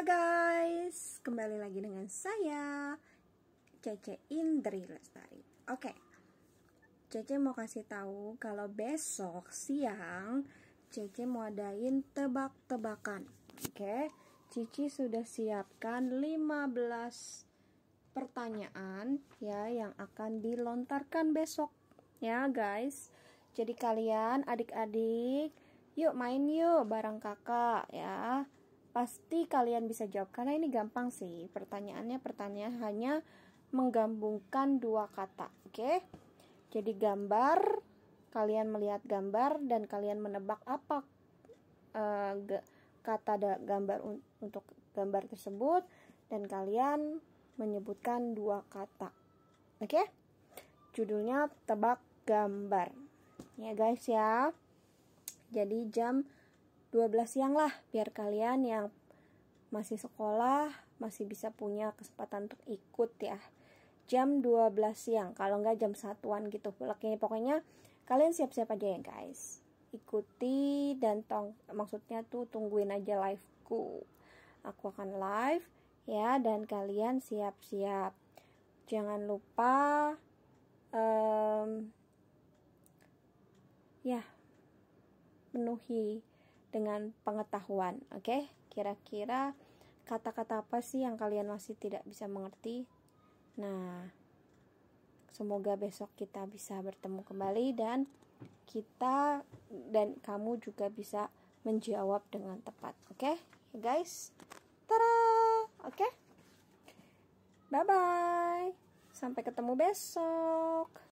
Halo guys, kembali lagi dengan saya Cece Indri Lestari. Oke. Cece mau kasih tahu kalau besok siang Cece mau adain tebak-tebakan. Oke. Cici sudah siapkan 15 pertanyaan ya yang akan dilontarkan besok ya guys. Jadi kalian adik-adik yuk main yuk bareng kakak ya Pasti kalian bisa jawab karena ini gampang sih. Pertanyaannya pertanyaan hanya menggabungkan dua kata, oke? Okay? Jadi gambar, kalian melihat gambar dan kalian menebak apa uh, kata da gambar un untuk gambar tersebut dan kalian menyebutkan dua kata. Oke? Okay? Judulnya tebak gambar. Ya guys ya. Jadi jam 12 siang lah biar kalian yang masih sekolah masih bisa punya kesempatan untuk ikut ya jam 12 siang kalau nggak jam satuan gitu pokoknya pokoknya kalian siap-siap aja ya guys ikuti dan tong maksudnya tuh tungguin aja live ku aku akan live ya dan kalian siap-siap jangan lupa um, ya penuhi dengan pengetahuan. Oke, okay? kira-kira kata-kata apa sih yang kalian masih tidak bisa mengerti? Nah, semoga besok kita bisa bertemu kembali dan kita dan kamu juga bisa menjawab dengan tepat. Oke, okay? Ya, guys. Tada! Oke. Okay? Bye bye. Sampai ketemu besok.